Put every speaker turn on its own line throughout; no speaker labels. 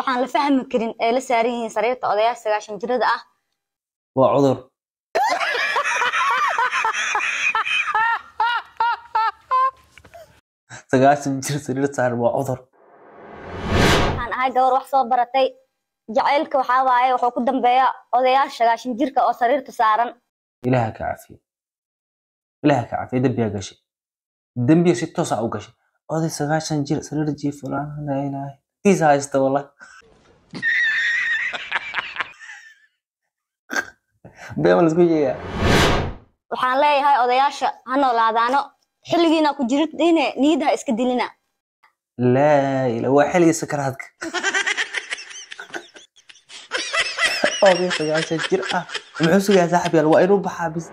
waxaan la fahmi karin ee la saaran yihiin sariirta odayaasha sagaashan jirada ah
waa cudur sagaashan jir sariirta saaran waa cudur
waxaan ahay gabar wax soo baratay jacaylka waxaa waaye wuxuu ku dambeeya odayaasha sagaashan jirka oo sariirta saaran
ilaha ka cafiye ilaha ka cafiye dembiyaa gashay dembiya si toosa ah u gashay oday sagaashan jir sariir jiifulaan laa ilaahay saisi tuolla.
waxaan leeyahay odayaasha ha noolaadaano xilligiina ku jiridine niyadaha iska dilina
waa xilligii sakaraadka odaya sagaahan jir ah muxuu sugaa saaxib yaal waa inuu baxaa bis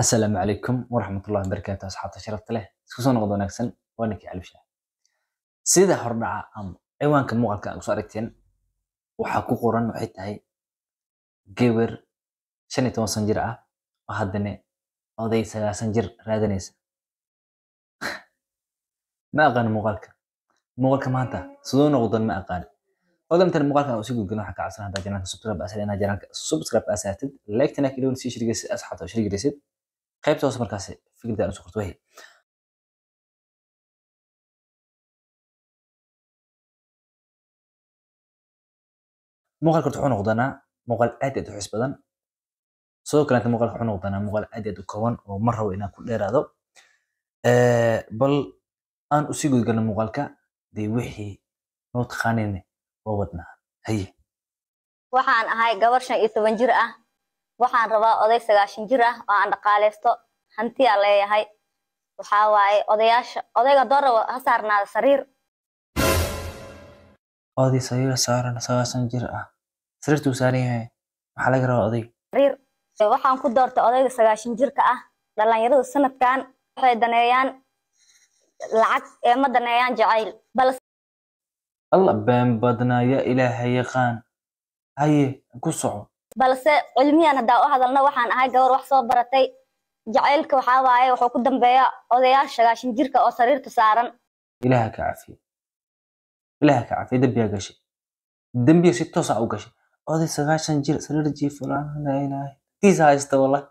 assalaamu calaykum waraxmatullahi wabarakaatu asxaabta sharafta leh isku soo noqod wanaagsan waa ninkii calibshaah sida hordhaca ama ciwaanka muuqaalka aan kusoo aragteen waxaa ku qoran waxay tahay gewer shan iyo toban san jir ah oo haddana oday sagaasan jir raadanaysa ma aqaan muuqaalka muuqaalka maanta sidoo noqdan ma aqaan odamtan muuqaalka aan usii gudgin waxaa ka cabsan haddaa janaanka subscribe asaad inaa janaanka subscribe asaatid like tanaa kidhown sii shirgeysid asxaabta u shirgeysid qaybta hoose markaas fikirka aan soo qorto wahi muuqaalka wuxuu noqdanaa muuqaal aad aad u xis badan sidoo kaleeta muuqaalka wuxuu noqdanaa muuqaal aad aad u kooban oo ma rabo inaan ku dheeraado bal aan usii gudgalno muuqaalka dee wixii noo taqaanine waa wadnaa haye
waxaan ahay gabar shan iyo toban jir ah waxaan rabaa oday sagaashan jir ah oo aan dhaqaaleysto hantiyaa leeyahay waxaa waaye odayaasha odayga doorabo ha saarnaada sariir
oday sariir saaran sagaashan jir ah sariirtuu saaran yahay maxaa laga rabaa odayga
sariir waxaan ku doortay odayga sagaashan jirka ah dhallinyaradu sanadkan waxay daneeyaan lacag ee ma daneeyaan jacayl balse
alla been badnaaya ilaaha yaqaan haye ku soco
balse cilmiyan haddaa u hadalna waxaan ahay gabar wax soo baratay jacaylka waxaa waaye wuxuu ku dambeeya odayaasha gaashin jirka oo sariirta saaran
ilaha ka cafiye ilaha ka cafiye dembiyaa gashay dembiya si toos u gashay oday sagaashan jir sariir jiifalaan tiisa haysta wala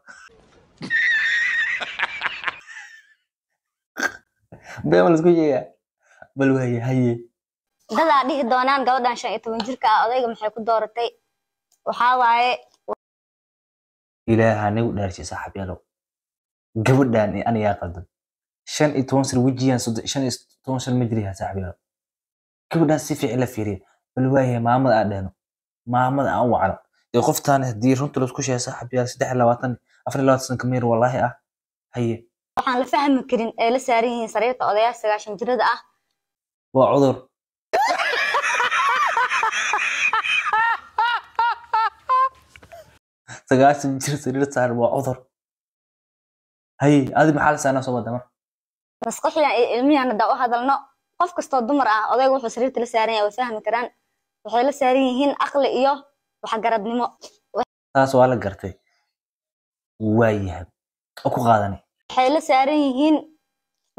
been la sheegaa bal waaye haye
dadaa dhihi doonaan gabadhan shan iyo toban jirka ah odayga maxay ku dooratay waxaa waaye
ilaaha nagu dhaarjay saaxib yalow gabadhan aniyaa qaldan shan iyo toban sir wejiyaan shan iyo toban shan ma jiriyaa saaxib yalow gabadhaan si fiican la fiiriya bal maamada aan dheeno maamada aan wacno dee qoftaan haddii runta laisku sheegay saaxib yaal saddex labaatan afar labaatan sanka meer wallaahi ah haye
waxaan la fahmi karin ay la saaran yihiin sariirta odayaal sagaashan jirada ah
waa cudur sagaashan jir sariir saar waa cudur haye adi maxaa la saanaa soo wada marka
bas ilmihan haddaa u hadalno qof kastoo dumar ah odayga wuxuu sariirta la saaran yahay way fahmi karaan waxay la saaran yihiin aqli iyo waxgaradnimo
taas waa la gartay waayahay oo ku qaadanay
waxay la saaran yihiin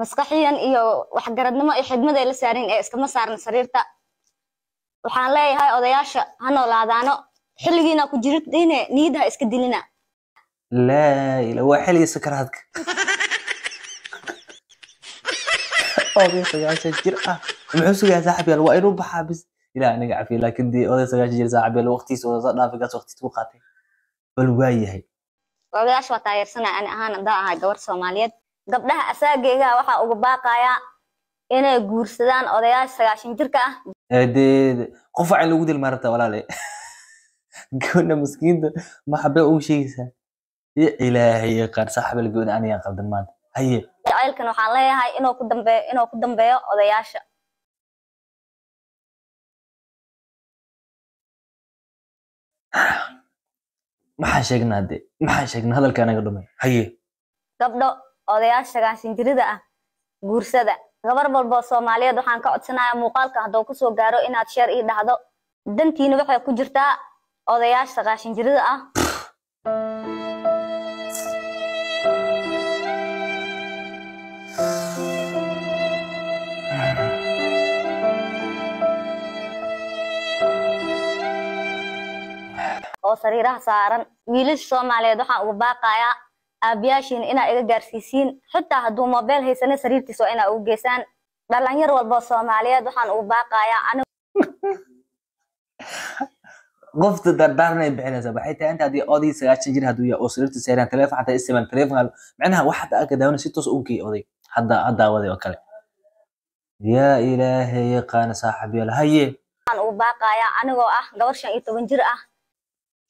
maskaxiyan iyo waxgaradnimo iyo xidmad ay la saaran yihin ee iskama saarna sariirta waxaan leeyahay odayaasha ha noolaadaano xiligiina ku jiridine niida iska dilina
waa xiligi sakaraadka oday sagaashan jir ah muxuu sugaa saaxibyaal waa inuu baxaa bis ilaa aniga cafiya laakiin dee oday sagaashan jir saaxibyaal waqtiisa wada dhaafay kaas waqtiisa ku qaatay
bal waa yahay odayaasha waa taageersanaa ani ahaan hadaa ahay gabar soomaaliyeed gabdhaha asaageyga waxaa uga baaqayaa inay guursadaan odayaasha sagaashan jirka ah
eh, dee qof waa in lagu dilmaarabtaa walaale gabadha miskiinta ma ugu sheegaysaa ilaahay qaar saaxbal gabadha ani qaldan maanta haye
ceelkan waxaan leeyahay inuu ku dambeeyo inuu ku dambeeyo odayaasha
maxaan sheegnaa dee maxaan sheegnaa hadalka dhumay haye
gabdho odayaasha gaashinjirida ah guursada gabar walbo soomaaliyeed waxaan ka codsanayaa muuqaalka hadduu kusoo gaaro inaad sheer ii dhahdo dantiina waxay ku jirtaa odayaasha er qaashin ah oo sariiraha saaran wiilasha soomaaliyeed waxaan ugu baaqayaa aabiyaashiin inaa iga gaarsiisiin xitaa hadduu mobeel haysana sariirtiis waa inaa ugu geysaan dhalinyar walboo soomaaliyeed waxaan ugu baaqayaa
qofta dardaarnay bixinaysa waxay tahay inta adii oday sagaashan jir haduu yahay oo sariirta saaran telefoon xataa isticmaal telefoon macnaha wax hadda aka daawana si toos unkii oday hadda hadaawaday oo kale yaa ilaahay yaqaana saaxiibyaal haye
waxaan ugu baaqayaa anigoo ah gabar shan iyo toban jir ah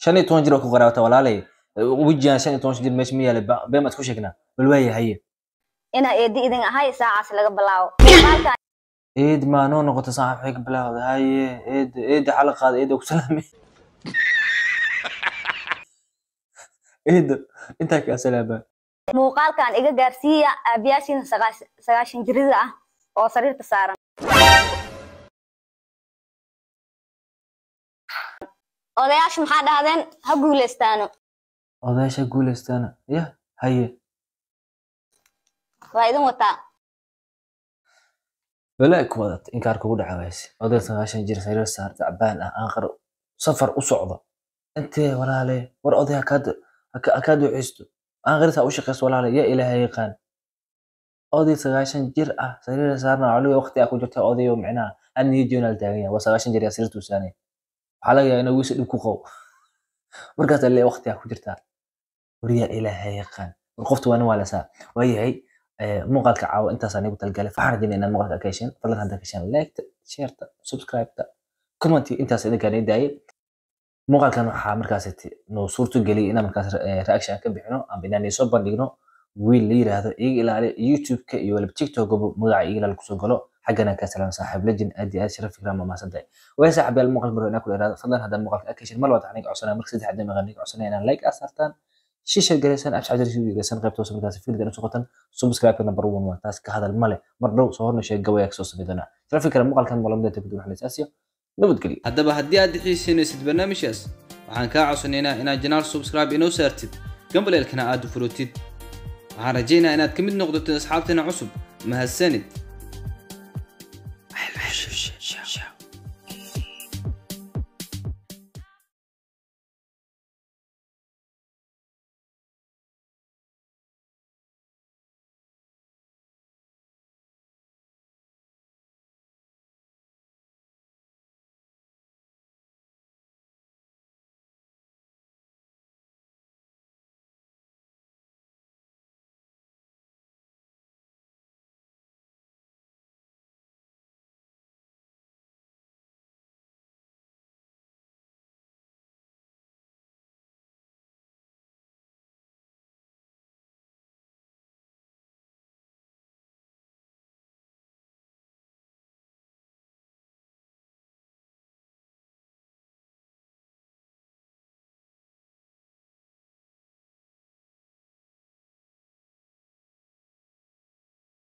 shan iyo toban jir oo ku qaraabata walaalay wejigaan shan iyo toban jir meesha ma yaalay beemaad ku sheegnaa bal haye
inaa eedi idin ahay saacaas laga bilaabo
eed maanoo noqota saaxiib waxay ka bilaawda haye eed eeda xala qaada eeda ku salaamay eedo intaa kaa salaama
muuqaalkan iga gaarsiiya aabiyaashiina sagaashan jirida ah oo sariirta saaran odayaashu maxaa dhahdeen ha guuleystaano
odayaasha ha guuleystaano yah haye
waa idin wataa
bala ku wadata inkaar kugu dhaca wayse sagaashan jir sariir saarta cabaan ah aan safar u socdo intee walaale war odaya kaada haka duceysto aanqarisa u shaqeys walaala yaa ilaaha yaqaan oday sagaashan jir ah sariira saarna caliga waqti a ku jirta odayo micnaha had niyo jonaal taaganya waa sagaashan jir yaa sariirtuu saanay waxaa laga yaaba inuu wiisa dhib ku qabo markaasa le waqti a ku jirtaa war ilaaha yaqaan war qofta waa nin waa lasaa waayahay muuqaalka caawa intaasaa nigu talgalay waxaan rajayna inaad muuqaalka ka hesheen fadlan hadda ka hesheen liketa sheerta subscribeta commenti intaas idinkaan idaayay muuqaalkan waxaa markaas noo suurto geliyay inaan markaas reaction ka bixino amba inaan soo bandhigno wiil la yiraahdo iga ilaali youtube-ka iyo waliba tiktok magaca iga ilaali kusoo galo xaggana ka salaam saaxiib lejin aad iyo aad sharaf ikraam mahadsantahay way saaxiib muuqaal maro inaa ku dheeraado fadlan haddaan muuqaalka akashin mar labaad aniga codsanaa marka saddexaad nima aniga codsanaa inaan like aad saartaan shisha garaysan abshaad qaybta hoose markaas fiidgan u socotan subscribe number 1 waa taas ka hadal male mar dhow soo horna sheeg gawayaa ka soo sameeydana sharaf ikraam muuqaalkan mulamada tabidu waxaan isaasiyo haddaba haddii aad xiisaynaysid barnaamijkaas waxaan kaa codsanaynaa inaad janaal subscribe inoo saartid gambaleelkana aad u furutid waxaan rajaynayaa inaad ka mid noqdatid asxaabteena cusub mahadsanid